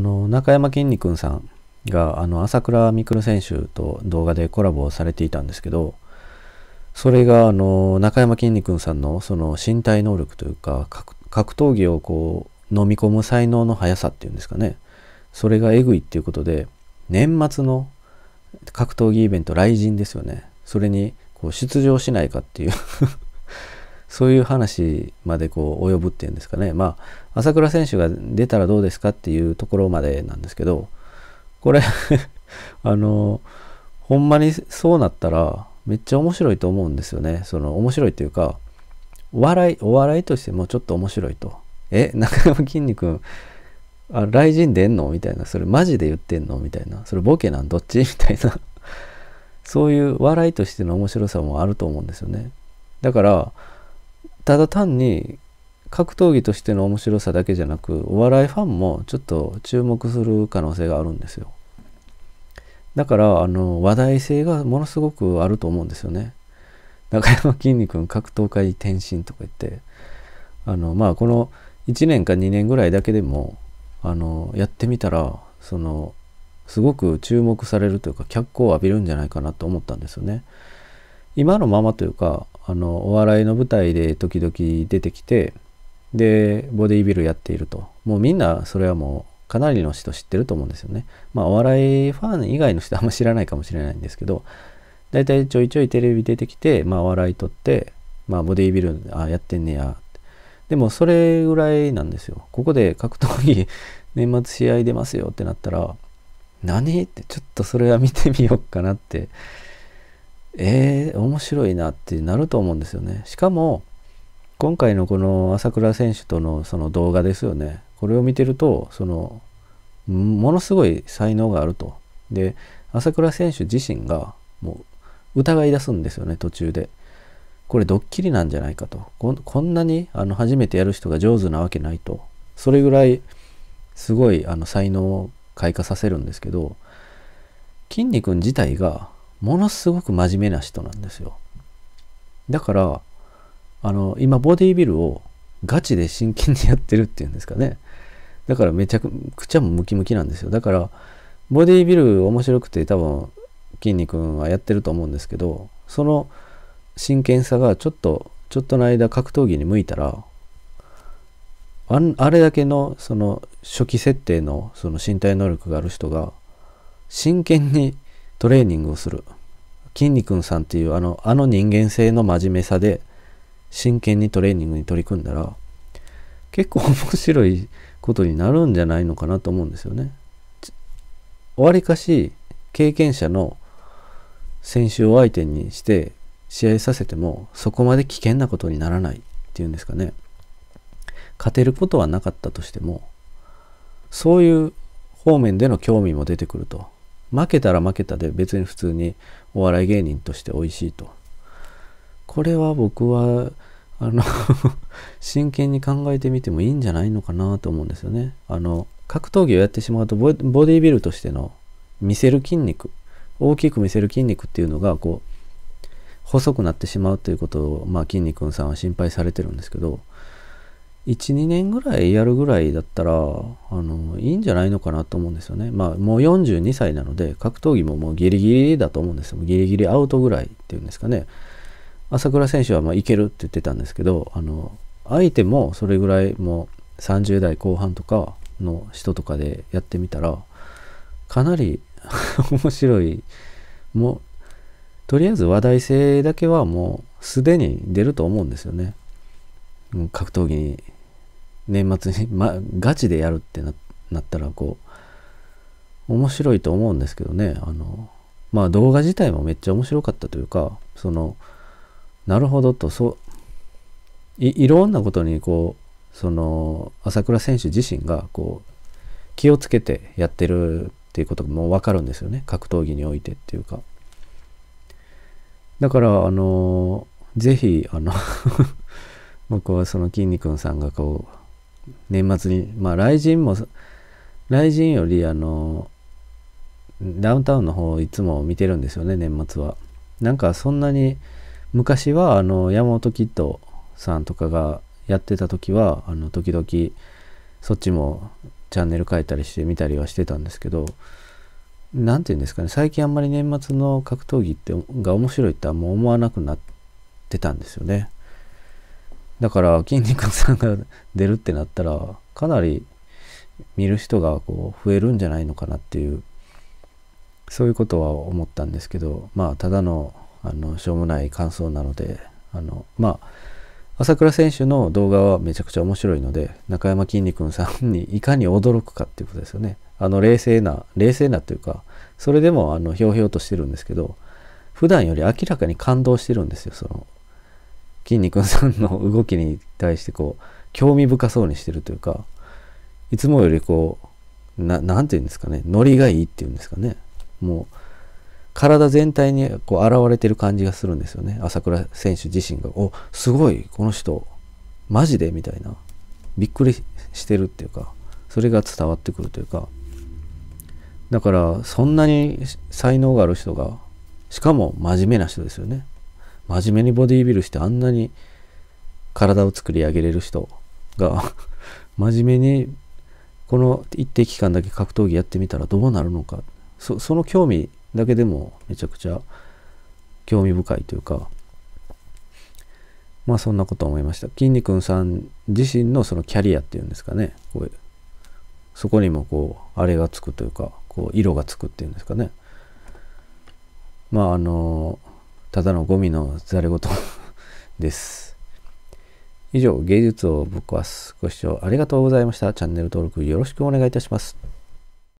あの、中山きんに君さんが、あの、朝倉未来選手と動画でコラボをされていたんですけど、それが、あの、中山きんに君さんの、その、身体能力というか、格闘技をこう、飲み込む才能の速さっていうんですかね。それがえぐいっていうことで、年末の格闘技イベント、雷神ですよね。それに、こう、出場しないかっていう そういう話までこう及ぶっていうんですかね。まあ、朝倉選手が出たらどうですかっていうところまでなんですけど、これ あの、ほんまにそうなったら、めっちゃ面白いと思うんですよね。その、面白いというか、お笑い、お笑いとしてもちょっと面白いと。え、中山きんに君、あ、雷神出んのみたいな。それマジで言ってんのみたいな。それボケなんどっちみたいな。そういう笑いとしての面白さもあると思うんですよね。だから、ただ単に格闘技としての面白さだけじゃなくお笑いファンもちょっと注目する可能性があるんですよだからあの話題性がものすごくあると思うんですよね中山きんに君格闘界に転身とか言ってあのまあこの1年か2年ぐらいだけでもあのやってみたらそのすごく注目されるというか脚光を浴びるんじゃないかなと思ったんですよね今のままというかあのお笑いの舞台で時々出てきてでボディービルやっているともうみんなそれはもうかなりの人知ってると思うんですよねまあお笑いファン以外の人 あんま知らないかもしれないんですけど大体ちょいちょいテレビ出てきてまあお笑いとってまあボディービルあやってんねやでもそれぐらいなんですよここで格闘技 年末試合出ますよってなったら何ってちょっとそれは見てみようかなってえー、面白いなってなると思うんですよね。しかも、今回のこの朝倉選手とのその動画ですよね。これを見てると、その、ものすごい才能があると。で、朝倉選手自身がもう疑い出すんですよね、途中で。これドッキリなんじゃないかと。こんなにあの初めてやる人が上手なわけないと。それぐらいすごいあの才能を開花させるんですけど、筋肉自体がものすごく真面目な人なんですよ。だから、あの、今、ボディビルをガチで真剣にやってるっていうんですかね。だからめちゃくちゃムキムキなんですよ。だから、ボディビル面白くて多分、筋肉はやってると思うんですけど、その真剣さがちょっと、ちょっとの間格闘技に向いたら、ああれだけのその初期設定のその身体能力がある人が真剣にトレーニングをする。きんに君さんっていうあの、あの人間性の真面目さで、真剣にトレーニングに取り組んだら、結構面白いことになるんじゃないのかなと思うんですよね。わりかし、経験者の選手を相手にして試合させても、そこまで危険なことにならないっていうんですかね。勝てることはなかったとしても、そういう方面での興味も出てくると。負けたら負けたで別に普通にお笑い芸人として美味しいと。これは僕は、あの 真剣に考えてみてもいいんじゃないのかなと思うんですよね。あの、格闘技をやってしまうとボディービルとしての見せる筋肉、大きく見せる筋肉っていうのが、こう、細くなってしまうということを、まあ、筋肉さんは心配されてるんですけど、1、2年ぐらいやるぐらいだったら、あの、いいんじゃないのかなと思うんですよね。まあ、もう42歳なので、格闘技ももうギリギリだと思うんですよ。ギリギリアウトぐらいっていうんですかね。朝倉選手はまあいけるって言ってたんですけど、あの、相手もそれぐらいもう30代後半とかの人とかでやってみたら、かなり 面白い。もう、とりあえず話題性だけはもうすでに出ると思うんですよね。格闘技に年末に、ま、ガチでやるってなったらこう面白いと思うんですけどねあのまあ動画自体もめっちゃ面白かったというかそのなるほどとそういろんなことにこうその朝倉選手自身がこう気をつけてやってるっていうことも分かるんですよね格闘技においてっていうかだからあの是非あの 僕はそのきんに君さんがこう年末にまあ雷神も雷神よりあのダウンタウンの方いつも見てるんですよね年末はなんかそんなに昔はあの山本キッドさんとかがやってた時はあの時々そっちもチャンネル変えたりして見たりはしてたんですけど何て言うんですかね最近あんまり年末の格闘技ってが面白いってあんま思わなくなってたんですよねだから筋肉さんが出るってなったらかなり見る人がこう増えるんじゃないのかなっていうそういうことは思ったんですけどまあただのあのしょうもない感想なのであのまあ朝倉選手の動画はめちゃくちゃ面白いので中山きんに君さんにいかに驚くかっていうことですよねあの冷静な冷静なというかそれでもあのひょうひょうとしてるんですけど普段より明らかに感動してるんですよその筋肉さんの動きに対してこう興味深そうにしてるというかいつもよりこう何て言うんですかねノリがいいっていうんですかねもう体全体にこう現れてる感じがするんですよね朝倉選手自身が「おすごいこの人マジで?」みたいなびっくりしてるっていうかそれが伝わってくるというかだからそんなに才能がある人がしかも真面目な人ですよね真面目にボディービルしてあんなに体を作り上げれる人が 真面目にこの一定期間だけ格闘技やってみたらどうなるのかその興味だけでもめちゃくちゃ興味深いというかまあそんなこと思いました筋肉さん自身のそのキャリアっていうんですかねこうそこにもこうあれがつくというかこう色がつくっていうんですかねまああのーただのゴミのざれ言です。以上、芸術をぶっ壊す。ご視聴ありがとうございました。チャンネル登録よろしくお願いいたします。